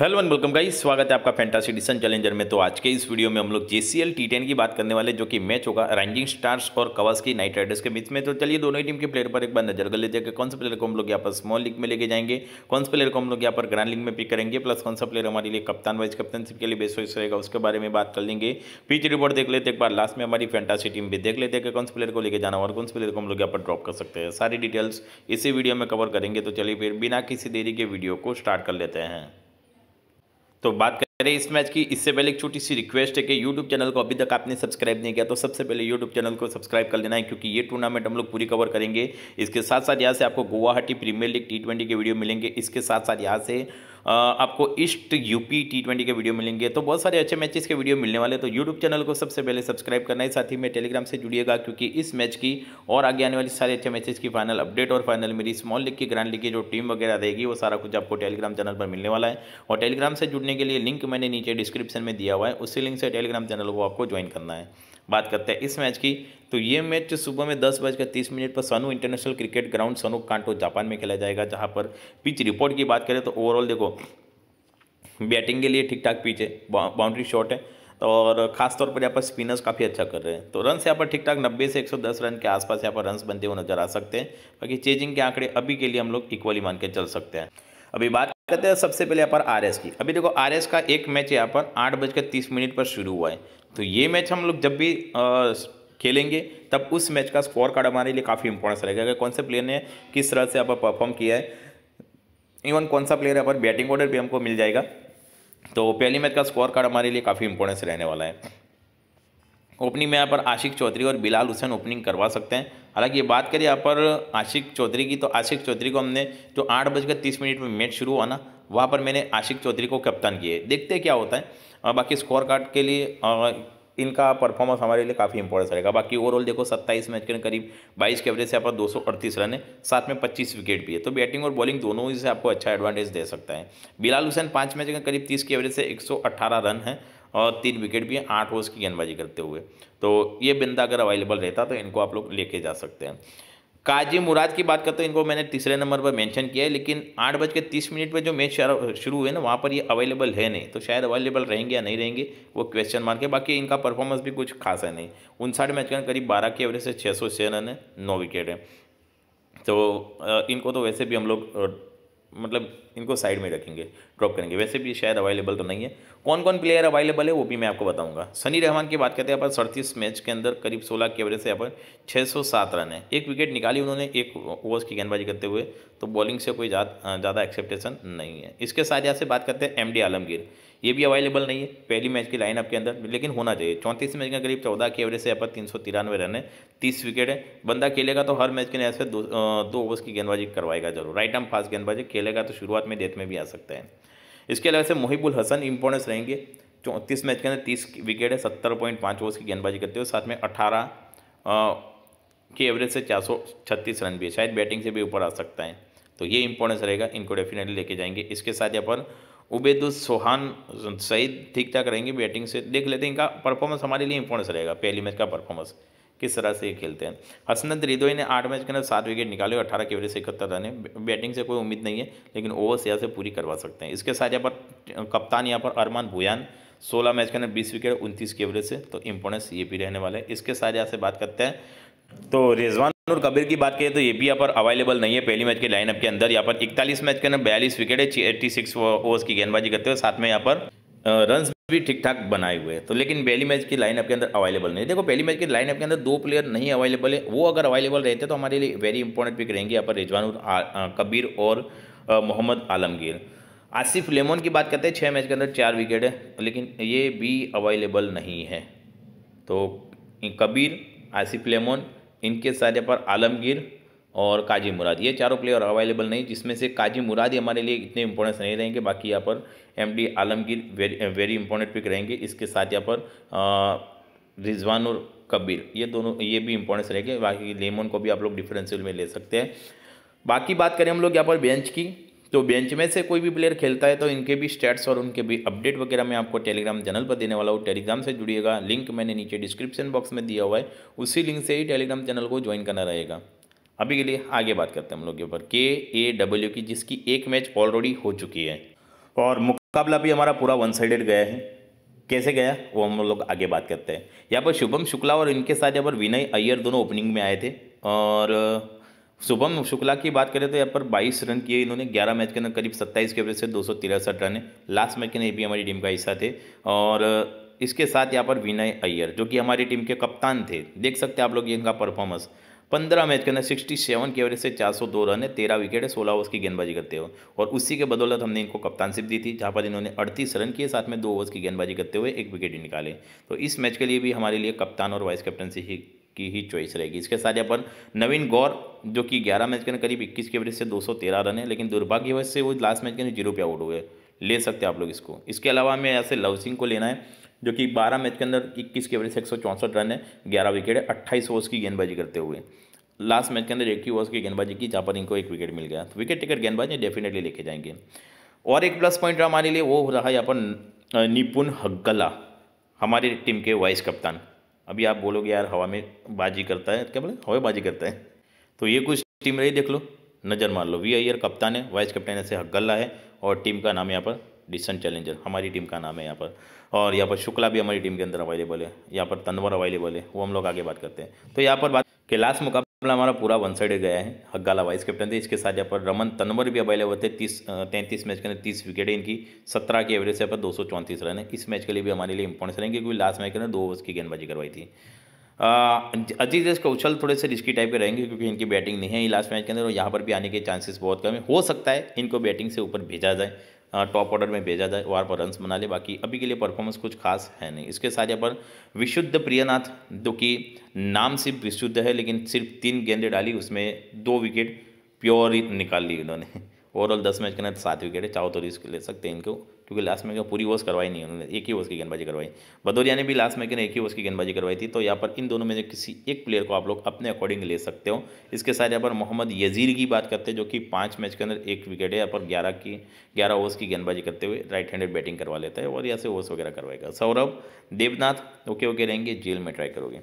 hello and welcome guys स्वागत है आपका फैंटासी डिसन चैलेंजर में तो आज के इस वीडियो में हम लोग J C L T ten की बात करने वाले जो कि मैच होगा राइजिंग स्टार्स और कवर्स की नाइट राइडर्स के बीच में तो चलिए दोनों ही टीम के प्लेयर पर एक बार नजर कर लेते हैं कि कौन से प्लेयर को हम लोग यहाँ पर स्मॉल लीग में लेके जाएंगे कौन से प्लेयर को हम लोग यहाँ पर ग्रांड लीग में पिक करेंगे प्लस कौन सा प्लेयर हमारे लिए कप्तान वाइज कप्तानशिप के लिए बेस्ट वॉइस रहेगा उसके बारे में बात कर लेंगे पिच रिपोर्ट देख लेते एक बार लास्ट में हमारी फैंटासी टीम भी देख लेते हैं कि कौन से प्लेयर को लेकर जाना और कौन से प्लेयर को हम लोग यहाँ पर ड्रॉप कर सकते हैं सारी डिटेल्स इसी वीडियो में कवर करेंगे तो चलिए फिर बिना किसी देरी के वीडियो को स्टार्ट कर लेते हैं तो बात करें इस मैच की इससे पहले एक छोटी सी रिक्वेस्ट है कि यूट्यूब चैनल को अभी तक आपने सब्सक्राइब नहीं किया तो सबसे पहले यूट्यूब चैनल को सब्सक्राइब कर लेना है क्योंकि ये टूर्नामेंट हम लोग पूरी कवर करेंगे इसके साथ साथ यहाँ से आपको Guwahati premier league T twenty के वीडियो मिलेंगे इसके साथ साथ यहाँ से आपको ईस्ट यूपी टी ट्वेंटी के वीडियो मिलेंगे तो बहुत सारे अच्छे मैचेस के वीडियो मिलने वाले तो यूट्यूब चैनल को सबसे पहले सब्सक्राइब करना है साथ ही में टेलीग्राम से जुड़िएगा क्योंकि इस मैच की और आगे आने वाली सारे अच्छे मैचेस की फाइनल अपडेट और फाइनल मेरी स्मॉल लीग की ग्रांड लीग की जो टीम वगैरह रहेगी वो सारा कुछ आपको टेलीग्राम चैनल पर मिलने वाला है और टेलीग्राम से जुड़ने के लिए लिंक मैंने नीचे डिस्क्रिप्शन में दिया हुआ है उसी लिंक से टेलीग्राम चैनल को आपको ज्वाइन करना है बात करते हैं इस मैच की तो ये मैच सुबह में दस बजकर तीस मिनट पर Sano international cricket ground Sano Kanto Japan में खेला जाएगा जहाँ पर पिच रिपोर्ट की बात करें तो ओवरऑल देखो बैटिंग के लिए ठीक ठाक पिच है बाउंड्री शॉट है तो और खासतौर पर यहाँ पर स्पिनर्स काफ़ी अच्छा कर रहे हैं तो रन यहाँ पर ठीक ठाक 90 से 110 रन के आसपास यहाँ पर रन्स बनते हुए नजर आ सकते हैं बाकी चेजिंग के आंकड़े अभी के लिए हम लोग इक्वली मान के चल सकते हैं अभी बात करते हैं सबसे पहले यहाँ पर आर की अभी देखो आर का एक मैच यहाँ पर आठ बजकर तीस मिनट पर शुरू हुआ है तो ये मैच हम लोग जब भी आ, खेलेंगे तब उस मैच का स्कोर कार्ड हमारे लिए काफ़ी इंपॉर्टेंस रहेगा कि कौन से प्लेयर ने किस तरह से आप परफॉर्म किया है इवन कौन सा प्लेयर पर बैटिंग ऑर्डर भी हमको मिल जाएगा तो पहली मैच का स्कोर कार्ड हमारे लिए काफ़ी इंपॉर्टेंस रहने वाला है ओपनिंग में यहाँ पर आशिक चौधरी और बिलाल हुसैन ओपनिंग करवा सकते हैं हालांकि ये बात करें यहाँ पर आशिक चौधरी की तो आशिक चौधरी को हमने जो आठ बजकर तीस मिनट में मैच शुरू हुआ ना वहाँ पर मैंने आशिक चौधरी को कप्तान किए देखते क्या होता है बाकी स्कोर कार्ड के लिए इनका परफॉर्मेंस हमारे लिए काफ़ी इंपॉर्टेंस रहेगा बाकी ओवरऑल देखो 27 मैच के करीब 22 के एवरेज से दो सौ 238 रन है साथ में 25 विकेट भी है तो बैटिंग और बॉलिंग दोनों ही से आपको अच्छा एडवांटेज दे सकता है बिलाल हुसैन पाँच मैच के करीब 30 के एवरेज से 118 रन है और तीन विकेट भी हैं आठ ओवर्स की गेंदबाजी करते हुए तो ये बिंदा अगर अवेलेबल रहता तो इनको आप लोग लेके जा सकते हैं काजी मुराद की बात करते हैं इनको मैंने तीसरे नंबर पर मेंशन किया है लेकिन आठ बज के तीस मिनट पर जो मैच शुरू हुए ना वहाँ पर ये अवेलेबल है नहीं तो शायद अवेलेबल रहेंगे या नहीं रहेंगे वो क्वेश्चन मार्क है बाकी इनका परफॉर्मेंस भी कुछ खास है नहीं उनसाठ मैच का करीब बारह के एवरेज से छः सौ छः रन है नौ विकेट है तो इनको तो वैसे भी हम लोग मतलब इनको साइड में रखेंगे ड्रॉप करेंगे वैसे भी शायद अवेलेबल तो नहीं है कौन कौन प्लेयर अवेलेबल है वो भी मैं आपको बताऊंगा सनी रहमान की बात करते हैं यहाँ पर सड़तीस मैच के अंदर करीब सोलह के एवरेज से यहाँ पर छः सौ सात रन है एक विकेट निकाली उन्होंने एक ओवर्स की गेंदबाजी करते हुए तो बॉलिंग से कोई ज़्यादा एक्सेप्टेशन नहीं है इसके साथ यहाँ से बात करते हैं एम आलमगीर ये भी अवेलेबल नहीं है पहली मैच की लाइनअप के अंदर लेकिन होना चाहिए चौंतीस मैच के करीब चौदह की एवरेज से यहाँ पर तीन सौ तिरानवे रन है तीस विकेट है बंदा खेलेगा तो हर मैच के नज़र से दो ओवर्स की गेंदबाजी करवाएगा जरूर राइट आर्म फास्ट गेंदबाजी खेलेगा तो शुरुआत में डेथ में भी आ सकते हैं इसके अलावा से मोहिबुल हसन इंपॉर्टेंस रहेंगे चौंतीस मैच के अंदर तीस विकेट है सत्तर पॉइंट पाँच ओवर्स की गेंदबाजी करते हुए साथ में अठारह के एवरेज से चार सौ छत्तीस रन भी है शायद बैटिंग से भी ऊपर आ सकता है तो ये इंपॉर्टेंस रहेगा इनको डेफिनेटली लेके जाएंगे इसके साथ यहाँ पर सोहान सईद ठीक ठाक रहेंगे बैटिंग से देख लेते हैं इनका परफॉर्मेंस हमारे लिए इंपॉर्टेंस रहेगा पहली मैच का परफॉर्मेंस किस तरह से ये खेलते हैं हसनत रिदोई ने आठ मैच के अंदर सात विकेट निकाले और अठारह के एवरेज से इकहत्तर रन बैटिंग से कोई उम्मीद नहीं है लेकिन से यहाँ से पूरी करवा सकते हैं इसके साथ यहाँ पर कप्तान यहाँ पर अरमान भुयान सोलह मैच के अंदर बीस विकेट उनतीस के एवरेज से तो इम्पोर्टेंस ये भी रहने वाला है इसके साथ यहाँ से बात करते हैं तो रिजवान और कबीर की बात करें तो ये भी यहाँ पर अवेलेबल नहीं है पहली मैच के लाइनअप के अंदर यहाँ पर इकतालीस मैच के अंदर बयालीस विकेट है एट्टी सिक्स ओवर्स की गेंदबाजी करते हुए साथ में यहाँ पर रन भी ठीक ठाक बनाए हुए हैं तो लेकिन पहली मैच की लाइनअप के अंदर अवेलेबल नहीं देखो पहली मैच की लाइनअप के अंदर दो प्लेयर नहीं अवेलेबल है वो अगर अवेलेबल रहते तो हमारे लिए वेरी इंपॉर्टेंट पिक रहेंगे यहाँ पर रिजवान कबीर और मोहम्मद आलमगीर आसिफ लेमोन की बात करते हैं छः मैच के अंदर चार विकेट है तो लेकिन ये भी अवेलेबल नहीं है तो कबीर आसिफ लेमोन इनके सारे पर आलमगीर और काजी मुराद ये चारों प्लेयर अवेलेबल नहीं जिसमें से काजी मुराद हमारे लिए इतने इंपॉर्टेंस नहीं रहेंगे बाकी यहाँ पर M D Alamgir very very important pick रहेंगे इसके साथ यहाँ पर uh, रिजवान और कबीर ये दोनों ये भी इंपॉर्टेंस रहेंगे बाकी लेमन को भी आप लोग डिफरेंशियल में ले सकते हैं बाकी बात करें हम लोग यहाँ पर बेंच की तो बेंच में से कोई भी प्लेयर खेलता है तो इनके भी स्टेट्स और उनके भी अपडेट वगैरह मैं आपको टेलीग्राम चैनल पर देने वाला हूँ टेलीग्राम से जुड़िएगा लिंक मैंने नीचे डिस्क्रिप्शन बॉक्स में दिया हुआ है उसी लिंक से ही टेलीग्राम चैनल को ज्वाइन करना रहेगा अभी के लिए आगे बात करते हैं हम लोग के ऊपर के ए डब्ल्यू की जिसकी एक मैच ऑलरेडी हो चुकी है और मुकाबला भी हमारा पूरा वन साइडेड गया है कैसे गया वो हम लोग आगे बात करते हैं यहाँ पर शुभम शुक्ला और इनके साथ यहाँ पर विनय अय्यर दोनों ओपनिंग में आए थे और शुभम शुक्ला की बात करें तो यहाँ पर 22 रन किए इन्होंने 11 मैच के अंदर करीब 27 के एवरेज से दो रन है लास्ट मैच के अंदर ये भी हमारी टीम का हिस्सा थे और इसके साथ यहाँ पर विनय अय्यर जो कि हमारी टीम के कप्तान थे देख सकते हैं आप लोग इनका परफॉर्मेंस पंद्रह मैच के अंदर सिक्सटी सेवन की एवरेज से चार सौ दो रन है तेरह विकेट है सोलह ओवर्स की गेंदबाजी करते हुए और उसी के बदौलत हमने इनको कप्तानशिप दी थी जहाँ पर इन्होंने अड़तीस रन किए साथ में दो ओवर्स की गेंदबाजी करते हुए एक विकेट निकाले तो इस मैच के लिए भी हमारे लिए कप्तान और वाइस कैप्टनसी ही की ही चॉइस रहेगी इसके साथ अपन नवीन गौर जो कि 11 मैच के अंदर करीब 21 के एवरेज से 213 रन है लेकिन दुर्भाग्यवश से वो लास्ट मैच के अंदर जीरो पे आउट हुए ले सकते हैं आप लोग इसको इसके अलावा हमें ऐसे लव सिंह को लेना है जो कि 12 मैच के अंदर 21 के एवरेज से एक रन है ग्यारह विकेट है अट्ठाईस ओवर्स की गेंदबाजी करते हुए लास्ट मैच के अंदर एक ही ओवर्स की गेंदबाजी की जहाँ पर इनको एक विकेट मिल गया तो विकेट टिकट गेंदबाजी डेफिनेटली लेके जाएंगे और एक प्लस पॉइंट रहा हमारे लिए वो रहा यहाँ पर निपुण हग्गला हमारी टीम के वाइस कप्तान अभी आप बोलोगे यार हवा में बाजी करता है क्या बोले हवा बाज़ी करता है तो ये कुछ टीम रही देख लो नज़र मार लो वी आई आर कप्तान है वाइस कप्टन ऐसे गल्ला है और टीम का नाम यहाँ पर डिसन चैलेंजर हमारी टीम का नाम है यहाँ पर और यहाँ पर शुक्ला भी हमारी टीम के अंदर अवेलेबल है यहाँ पर तनवर अवेलेबल है वो हम लोग आगे बात करते हैं तो यहाँ पर बात के लास्ट मुकाबला मामला मतलब हमारा पूरा वन साइड गया है हग्गाला वाइस कैप्टन थे इसके साथ यहाँ पर रमन तनवर भी अवेलेबल थे तीस तैंतीस मैच के अंदर तीस विकेट है इनकी सत्रह की एवरेज यहाँ पर दो सौ चौंतीस रन है इस मैच के लिए भी हमारे लिए इंपॉर्टेंस रहेंगे क्योंकि लास्ट मैच के अंदर दो ओवर्स की गेंदबाजी करवाई थी अजीज एस कौशल थोड़े से रिस्की टाइप के रहेंगे क्योंकि इनकी बैटिंग नहीं है लास्ट मैच के अंदर और यहाँ पर भी आने के चांसेस बहुत कम है हो सकता है इनको बैटिंग से ऊपर भेजा जाए टॉप ऑर्डर में भेजा जाए वहाँ पर रंस बना ले बाकी अभी के लिए परफॉर्मेंस कुछ खास है नहीं इसके साथ यहाँ पर विशुद्ध प्रियनाथ जो कि नाम सिर्फ विशुद्ध है लेकिन सिर्फ तीन गेंदें डाली उसमें दो विकेट प्योर निकाल ली उन्होंने ओवरऑल दस मैच करना है तो सात विकेट है चाहो तो रिस्क ले सकते हैं इनको क्योंकि लास्ट मैच में पूरी ओवर्स करवाई नहीं उन्होंने एक ही ओवर्स की गेंदबाजी करवाई भदौरिया ने भी लास्ट मैच में एक ही ओवर्स की गेंदबाजी करवाई थी तो यहाँ पर इन दोनों में से किसी एक प्लेयर को आप लोग अपने अकॉर्डिंग ले सकते हो इसके साथ यहाँ पर मोहम्मद यजीर की बात करते हैं जो कि पाँच मैच के अंदर एक विकेट है यहाँ पर ग्यारह की ग्यारह ओवर्स की गेंदबाजी करते हुए राइट हैंडेड बैटिंग करवा लेता है और यहाँ से ओवर्स वगैरह करवाएगा सौरभ देवनाथ ओके ओके रहेंगे जेल में ट्राई करोगे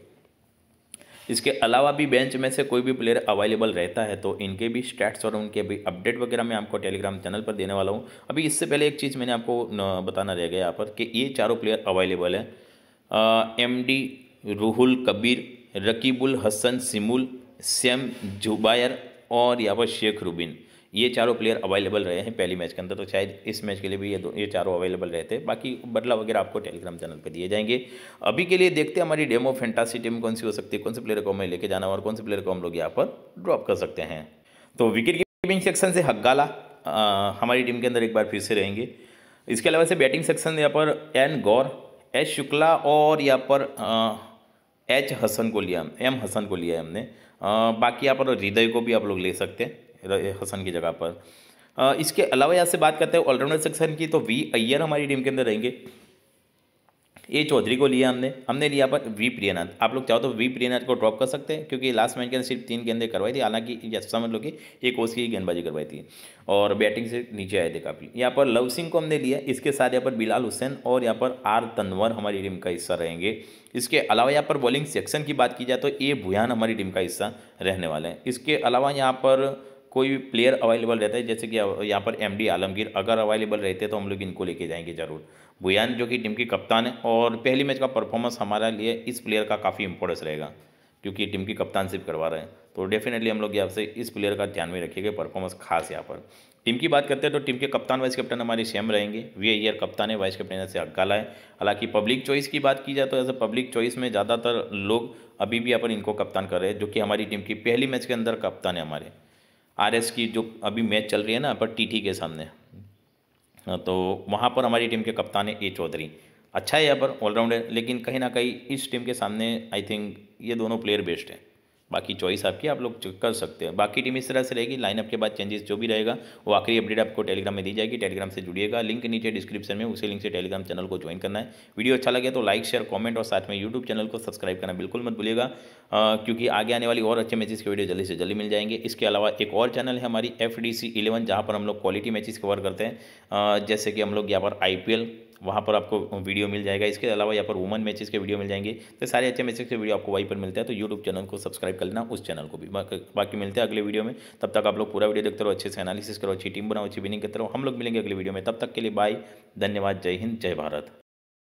इसके अलावा भी बेंच में से कोई भी प्लेयर अवेलेबल रहता है तो इनके भी स्टैट्स और उनके भी अपडेट वगैरह मैं आपको टेलीग्राम चैनल पर देने वाला हूँ अभी इससे पहले एक चीज़ मैंने आपको बताना रह गया यहाँ पर कि ये चारों प्लेयर अवेलेबल हैं M D Ruhul Kabir Rakibul Hasan Simul Sam Zubayer और यहाँ पर शेख रूबिन ये चारों प्लेयर अवेलेबल रहे हैं पहली मैच के अंदर तो शायद इस मैच के लिए भी ये दो ये चारों अवेलेबल रहते हैं बाकी बदला वगैरह आपको टेलीग्राम चैनल पर दिए जाएंगे अभी के लिए देखते हैं हमारी डेमो फेंटासी टीम कौन सी हो सकती है कौन से प्लेयर को हमें लेके जाना और कौन से प्लेयर को हम लोग यहाँ पर ड्रॉप कर सकते हैं तो विकेट कीपिंग सेक्शन से हग्गाला हमारी टीम के अंदर एक बार फिर से रहेंगे इसके अलावा से बैटिंग सेक्शन यहाँ पर एन गौर एच शुक्ला और यहाँ पर एच हसन को लिया एम हसन को लिया है हमने बाकी यहाँ पर हृदय को भी आप लोग ले सकते हैं हसन की जगह पर इसके अलावा यहाँ से बात करते हैं ऑलराउंडर सेक्शन की तो वी अय्यर हमारी टीम के अंदर रहेंगे ए चौधरी को लिया हमने हमने लिया पर वी प्रियनाथ आप लोग चाहो तो वी प्रियनाथ को ड्रॉप कर सकते हैं क्योंकि लास्ट मैच के अंदर सिर्फ तीन गेंदें करवाई थी हालांकि समझ लो कि एक ओस की गेंदबाजी करवाई थी और बैटिंग से नीचे आए थे काफ़ी यहाँ पर लव सिंह को हमने लिया इसके साथ यहाँ पर बिलाल हुसैन और यहाँ पर आर तनवर हमारी टीम का हिस्सा रहेंगे इसके अलावा यहाँ पर बॉलिंग सेक्शन की बात की जाए तो ए भुयान हमारी टीम का हिस्सा रहने वाले हैं इसके अलावा यहाँ पर कोई भी प्लेयर अवेलेबल रहता है जैसे कि यहाँ पर एम आलमगीर अगर अवेलेबल रहते तो हम लोग इनको लेके जाएंगे ज़रूर बुयान जो कि टीम की कप्तान है और पहली मैच का परफॉर्मेंस हमारे लिए इस प्लेयर का काफ़ी इंपॉर्टेंस रहेगा क्योंकि टीम की कप्तानशिप करवा रहे हैं तो डेफिनेटली हम लोग यहाँ से इस प्लेयर का ध्यान में रखिएगा परफॉर्मेंस खास यहाँ पर टीम की बात करते हैं तो टीम के कप्तान वाइस कप्टन हमारे सेम रहेंगे वी ईयर e कप्तान है वाइस कप्टन से अग्गाला है हालांकि पब्लिक चॉइस की बात की जाए तो ऐसे पब्लिक चॉइस में ज़्यादातर लोग अभी भी अपन इनको कप्तान कर रहे हैं जो कि हमारी टीम की पहली मैच के अंदर कप्तान है हमारे आर एस की जो अभी मैच चल रही है ना पर टी टी के सामने हाँ, तो वहाँ पर हमारी टीम के कप्तान है ए चौधरी अच्छा है यहाँ पर ऑलराउंडर लेकिन कहीं ना कहीं इस टीम के सामने आई थिंक ये दोनों प्लेयर बेस्ट हैं बाकी चॉइस आपकी आप लोग कर सकते हैं बाकी टीम इस तरह से रहेगी लाइनअप के बाद चेंजेस जो भी रहेगा वो आखिरी अपडेट आपको टेलीग्राम में दी जाएगी टेलीग्राम से जुड़िएगा लिंक नीचे डिस्क्रिप्शन में उसी लिंक से टेलीग्राम चैनल को ज्वाइन करना है वीडियो अच्छा लगे तो लाइक शेयर कॉमेंट और साथ में यूट्यूब चैनल को सब्सक्राइब करना बिल्कुल मत भूलिएगा क्योंकि आगे आने वाली और अच्छे मैचेस के वीडियो जल्दी से जल्दी मिल जाएंगे इसके अलावा एक और चैनल है हमारी एफ डी सी इलेवन जहाँ पर हम लोग क्वालिटी मैचेस कवर करते हैं जैसे कि हम लोग यहाँ पर आई वहाँ पर आपको वीडियो मिल जाएगा इसके अलावा यहाँ पर वुमन मैचेस के वीडियो मिल जाएंगे तो सारे अच्छे मैचेस के वीडियो आपको वहीं पर मिलते हैं तो यूट्यूब चैनल को सब्सक्राइब कर लेना उस चैनल को भी बाकी मिलते हैं अगले वीडियो में तब तक आप लोग पूरा वीडियो देखते रहो अच्छे से एनालिसिस करो अच्छी टीम बनाओ अच्छी विनिंग करते रहो हम लोग मिलेंगे अगले वीडियो में तब तक के लिए बाय धन्यवाद जय हिंद जय भारत